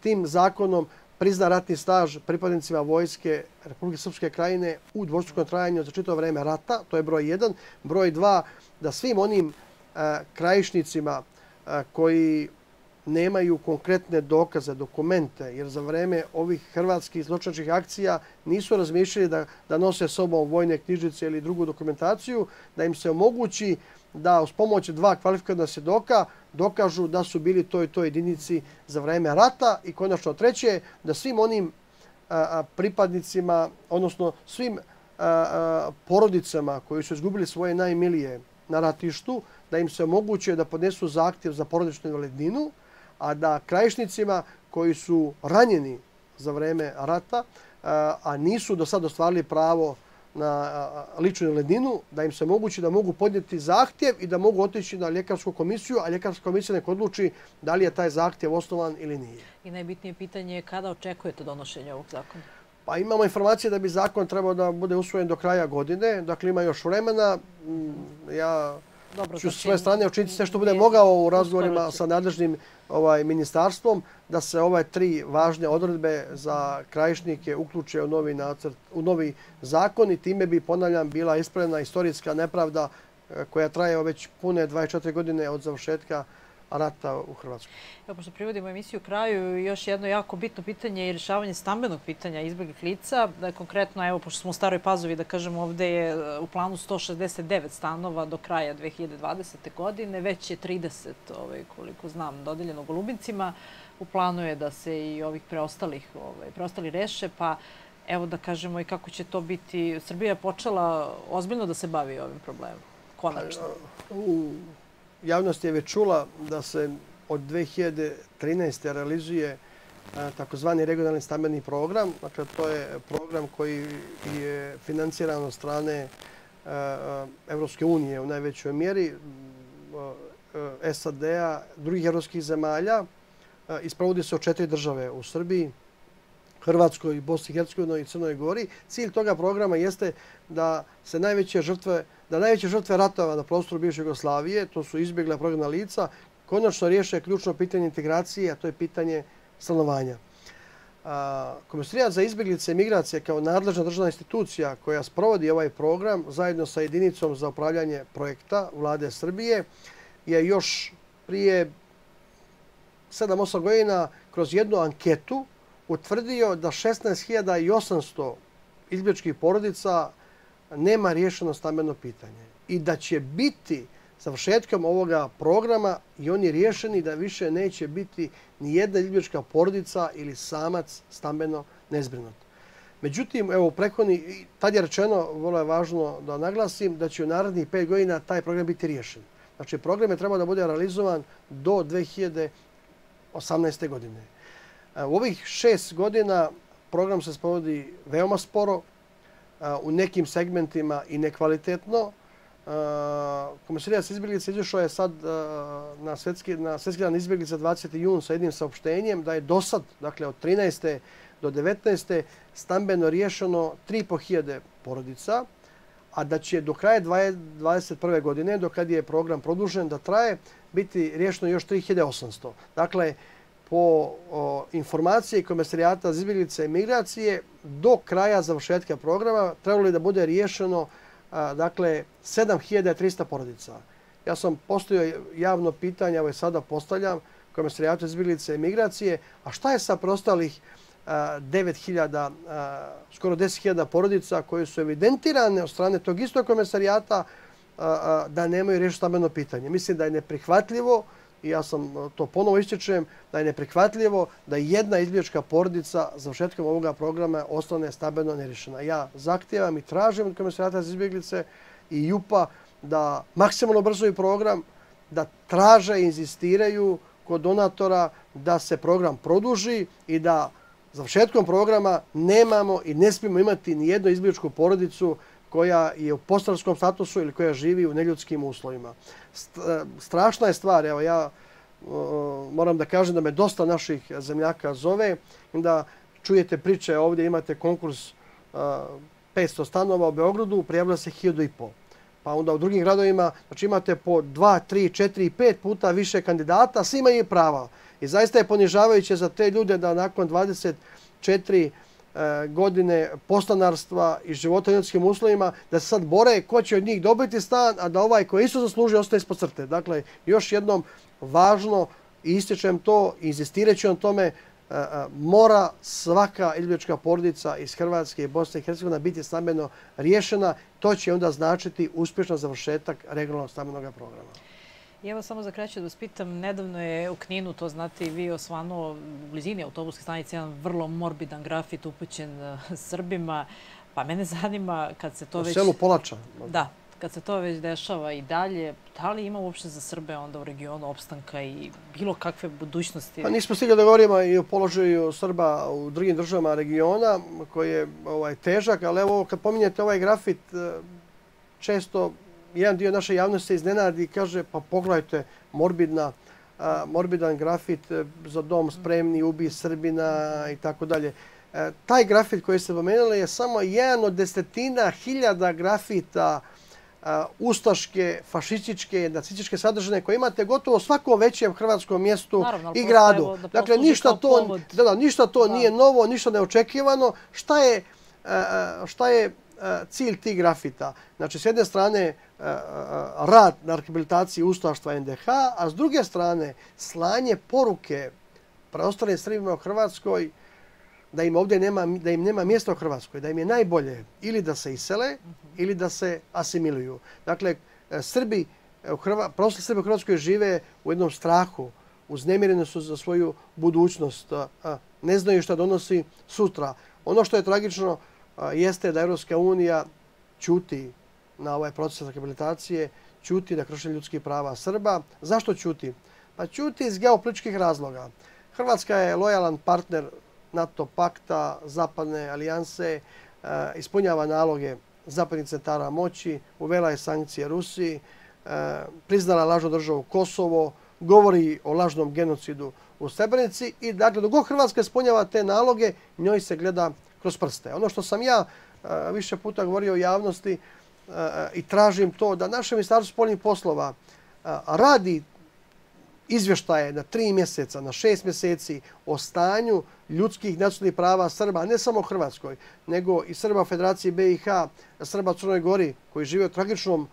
tim zakonom prizna ratni staž pripadnicima vojske Republike Srpske krajine u dvorskom trajanju za čito vreme rata, to je broj 1. Broj 2, da svim onim e, krajišnicima e, koji nemaju konkretne dokaze, dokumente, jer za vreme ovih hrvatskih zločinačkih akcija nisu razmišljali da, da nose sobom vojne knjižice ili drugu dokumentaciju, da im se omogući da uz pomoć dva kvalifikana svjedoka dokažu da su bili toj toj jedinici za vreme rata i konačno treće da svim onim pripadnicima, odnosno svim porodicama koji su izgubili svoje najmilije na ratištu, da im se omogućuje da podnesu zahtjev za porodičnu invalidninu, a da krajišnicima koji su ranjeni za vreme rata, a nisu do sada ostvarili pravo na ličnu ledinu, da im se mogući da mogu podnijeti zahtjev i da mogu otići na ljekarsku komisiju, a ljekarska komisija nek odluči da li je taj zahtjev osnovan ili nije. I najbitnije pitanje je kada očekujete donošenje ovog zakona? Pa imamo informacije da bi zakon trebao da bude usvojen do kraja godine. Dakle, ima još vremena. Mm, ja ću s znači, svoje strane učiniti sve što bude mogao u razgovorima sa nadležnim ovaj, ministarstvom da se ove tri važne odredbe za krajišnike uključe u novi zakon i time bi, ponavljam, bila ispravljena istorijska nepravda eh, koja traje već pune 24 godine od završetka krajišnika rata u Hrvatskoj. Evo, pošto privodimo emisiju kraju, još jedno jako bitno pitanje je rješavanje stambenog pitanja izbjeglih lica. Konkretno, evo, pošto smo u Staroj Pazovi, da kažemo, ovdje je e, u planu 169 stanova do kraja 2020. godine. Već je 30, ovaj, koliko znam, dodeljeno Golubincima. U planu je da se i ovih ovaj, preostali reše, pa evo da kažemo i kako će to biti. Srbija je počela ozbiljno da se bavi ovim problemom, konačno. Pa, u javnost je već čula da se od 2013. realizuje e, takozvani regionalni stambeni program. Znači, to je program koji je financiran od strane e, Evropske unije u najvećoj mjeri, e, SAD-a, drugih evropskih zemalja. Ispravodi se o četiri države u Srbiji, Hrvatskoj, Bosni, Hercegovini i Crnoj Gori. Cilj toga programa jeste da se najveće žrtve da najveće žrtve ratova na prostoru bivše Jugoslavije, to su izbjegla progledna lica, konačno riješe ključno pitanje integracije, a to je pitanje stanovanja. Komisarijat za izbjeglice i migracije kao nadležna državna institucija koja sprovodi ovaj program zajedno sa jedinicom za upravljanje projekta vlade Srbije je još prije 7-8 godina kroz jednu anketu utvrdio da 16.800 izbjegličkih porodica izbjegličkih porodica nema rješeno stambeno pitanje i da će biti sa završetkom ovoga programa i oni rješeni da više neće biti ni jedna ljubička porodica ili samac stambeno nezbrinut. Međutim, evo, prekoni, tad je rečeno, vrlo je važno da naglasim, da će u narednih pet godina taj program biti rješen. Znači, program je trebao da bude realizovan do 2018. godine. E, u ovih šest godina program se spovodi veoma sporo, u nekim segmentima i nekvalitetno. Komisarijas izbjeglica izvješao je sad na svjetski dan izbjeglica 20. jun sa jednim saopštenjem da je do sad, dakle od 13. do 19. stambeno rješeno 3.500 porodica, a da će do kraja 2021. godine, dokad je program produžen da traje, biti rješeno još 3.800. Dakle, po informaciji Komisarijata za izbjeglice i migracije, do kraja završetka programa trebalo je da bude riješeno dakle 7300 porodica. Ja sam postojao javno pitanje, ovo je sada postavljam, Komisarijata za izbjeglice i migracije, a šta je sa prostalih 9000, skoro 10.000 porodica koje su evidentirane od strane tog istog komisarijata da nemaju rešitameno pitanje. Mislim da je neprihvatljivo i ja sam e, to ponovo ističujem, da je neprihvatljivo da jedna izbjevička porodica za ušetkom ovoga programa ostane stabilno nerišena. Ja zahtijevam i tražim od komisarata za izbjeglice i JUPA da maksimalno brzo i program, da traže i inzistiraju kod donatora da se program produži i da za ušetkom programa nemamo i ne smijemo imati ni jednu izbjevičku porodicu koja je u postavskom statusu ili koja živi u neljudskim uslovima. E, strašna je stvar, evo ja e, moram da kažem da me dosta naših zemljaka zove, da čujete priče, ovdje imate konkurs 500 e, stanova u Beogradu, prijavlja se 1500. Pa onda u drugim gradovima, znači imate po 2, 3, 4, i 5 puta više kandidata, svi imaju prava. I zaista je ponižavajuće za te ljude da nakon 24 godina E, godine postanarstva i života u jednostavnim uslovima, da se sad bore ko će od njih dobiti stan, a da ovaj koji isto zasluži ostaje ispod crte. Dakle, još jednom važno, ističem to, inzistireću na tome, e, e, mora svaka izbjelička porodica iz Hrvatske i Bosne i Hrvatske biti stambeno riješena. To će onda značiti uspješan završetak regionalnog stambenog programa. Ja evo samo za kraće da vas pitam, nedavno je u Kninu, to znate i vi osvano, u blizini autobuske stanice, jedan vrlo morbidan grafit upućen e, Srbima. Pa mene zanima kad se to već... U selu Polača. Da, kad se to već dešava i dalje, da li ima uopšte za Srbe onda u regionu opstanka i bilo kakve budućnosti? Pa nismo stigli da govorimo i o položaju Srba u drugim državama regiona, koji je ovaj, težak, ali evo kad pominjete ovaj grafit, e, često jedan dio naše javnosti iznenadi i kaže pa pogledajte morbidna morbidan grafit e, za dom spremni, ubi Srbina i tako dalje. E, taj grafit koji ste pomenuli je samo jedan od desetina hiljada grafita ustaške, fašističke, nacističke sadržane koje imate gotovo svako većem hrvatskom mjestu i gradu. Dakle, ništa to da, ništa to nije novo, ništa neočekivano. Šta je e, šta je cilj tih grafita? Znači, s jedne strane rad na rehabilitaciji ustavstva NDH, a s druge strane slanje poruke preostalim Srbima u Hrvatskoj da im ovdje nema, da im nema mjesta u Hrvatskoj, da im je najbolje ili da se isele mhm. ili da se asimiluju. Dakle, Srbi u Hrva, prosto Srbi u Hrvatskoj žive u jednom strahu, uznemireni su za svoju budućnost, ne znaju šta donosi sutra. Ono što je tragično jeste da Evropska unija čuti na ovaj proces rehabilitacije, čuti da krši ljudskih prava Srba. Zašto čuti? Pa čuti iz geopoličkih razloga. Hrvatska je lojalan partner NATO pakta, zapadne alijanse, e, ispunjava naloge zapadnih centara moći, uvela je sankcije Rusiji, e, priznala lažnu državu Kosovo, govori o lažnom genocidu u Srebrenici i dakle, dok Hrvatska ispunjava te naloge, njoj se gleda kroz prste. Ono što sam ja e, više puta govorio o javnosti, i tražim to da naše ministarstvo spoljnih poslova radi izvještaje na tri mjeseca, na šest mjeseci o stanju ljudskih nacionalnih prava Srba, ne samo Hrvatskoj, nego i Srba Federacije BiH, Srba Crnoj Gori, koji žive u tragičnom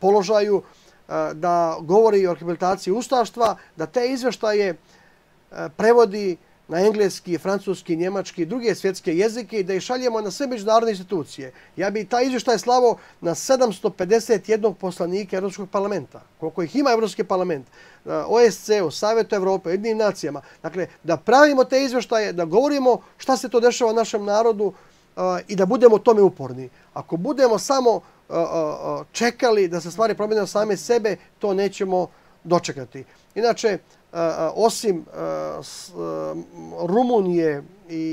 položaju, da govori o rehabilitaciji ustaštva, da te izvještaje prevodi na engleski, francuski, njemački i druge svjetske jezike i da ih šaljemo na sve međunarodne institucije. Ja bi ta izvještaj slavo na 751 poslanike Evropskog parlamenta, koliko ih ima Evropski parlament, OSC, o Savjetu Evrope, o jednim nacijama. Dakle, da pravimo te izvještaje, da govorimo šta se to dešava našem narodu i da budemo tome uporni. Ako budemo samo čekali da se stvari promjene same sebe, to nećemo dočekati. Inače, E, e, osim e, Rumunije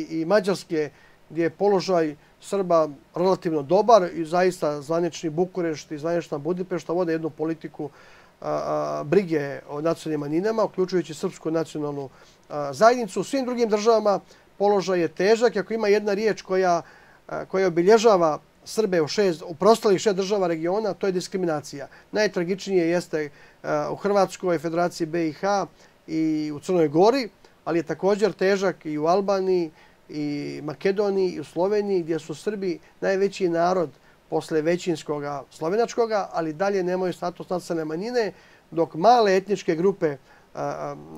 i Mađarske, gdje je položaj Srba relativno dobar i zaista zvanječni Bukurešt i zvanječna Budipešta vode jednu politiku brige o nacionalnim maninama, uključujući Srpsku nacionalnu zajednicu. U svim drugim državama položaj je težak. Ako ima jedna riječ koja obilježava Srbe u prostalih šest država regiona, to je diskriminacija. Najtragičnije jeste u Hrvatskoj federaciji BiH i u Crnoj Gori, ali je također težak i u Albaniji, i Makedoniji, i u Sloveniji, gdje su Srbi najveći narod posle većinskog slovenačkog, ali dalje nemaju status nacionalne manjine, dok male etničke grupe,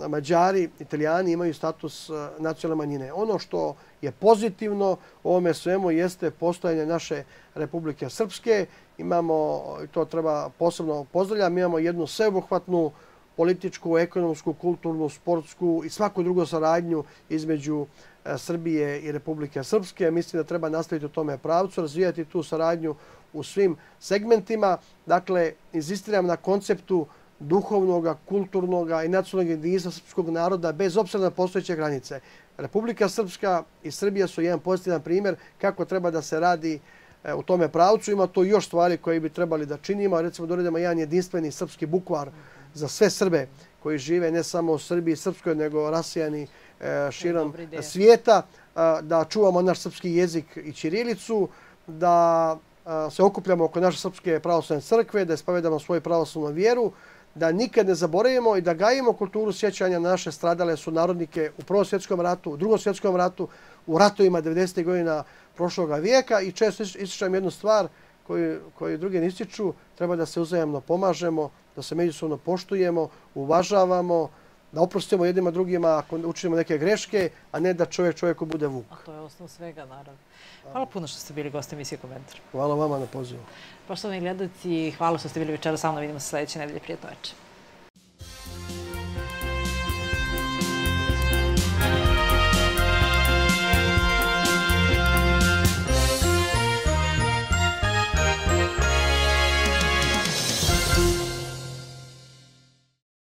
Mađari, Italijani, imaju status nacionalne manjine. Ono što je pozitivno u ovome svemu jeste postojanje naše Republike Srpske. Imamo, to treba posebno pozdravljam, imamo jednu sveobuhvatnu političku, ekonomsku, kulturnu, sportsku i svaku drugu saradnju između e, Srbije i Republike Srpske. Mislim da treba nastaviti u tome pravcu, razvijati tu saradnju u svim segmentima. Dakle, izistiram na konceptu duhovnog, kulturnog i nacionalnog jedinstva srpskog naroda bez obsreda postojeće granice. Republika Srpska i Srbija su jedan pozitivan primjer kako treba da se radi e, u tome pravcu. Ima to još stvari koje bi trebali da činimo. Recimo da uredimo jedan jedinstveni srpski bukvar za sve Srbe koji žive ne samo u Srbiji i Srpskoj, nego rasijani e, širom svijeta. Da čuvamo naš srpski jezik i Čirilicu, da se okupljamo oko naše srpske pravoslavne crkve, da ispavedamo svoju pravoslavnu vjeru da nikad ne zaboravimo i da gajimo kulturu sjećanja na naše stradale su narodnike u Prvom svjetskom ratu, u Drugom svjetskom ratu, u ratovima 90. godina prošloga vijeka i često ističam jednu stvar koju druge ističu. treba da se uzajemno pomažemo, da se međusobno poštujemo, uvažavamo, da oprostimo jednima drugima ako učinimo neke greške, a ne da čovjek čovjeku bude vuk. A to je osnov svega, naravno. Hvala puno što ste bili gosti emisije Komentar. Hvala vama na pozivu. Poštovani gledoci, hvala što ste bili večera sa mnom. Vidimo se sljedeće nedelje. Prijetno večer.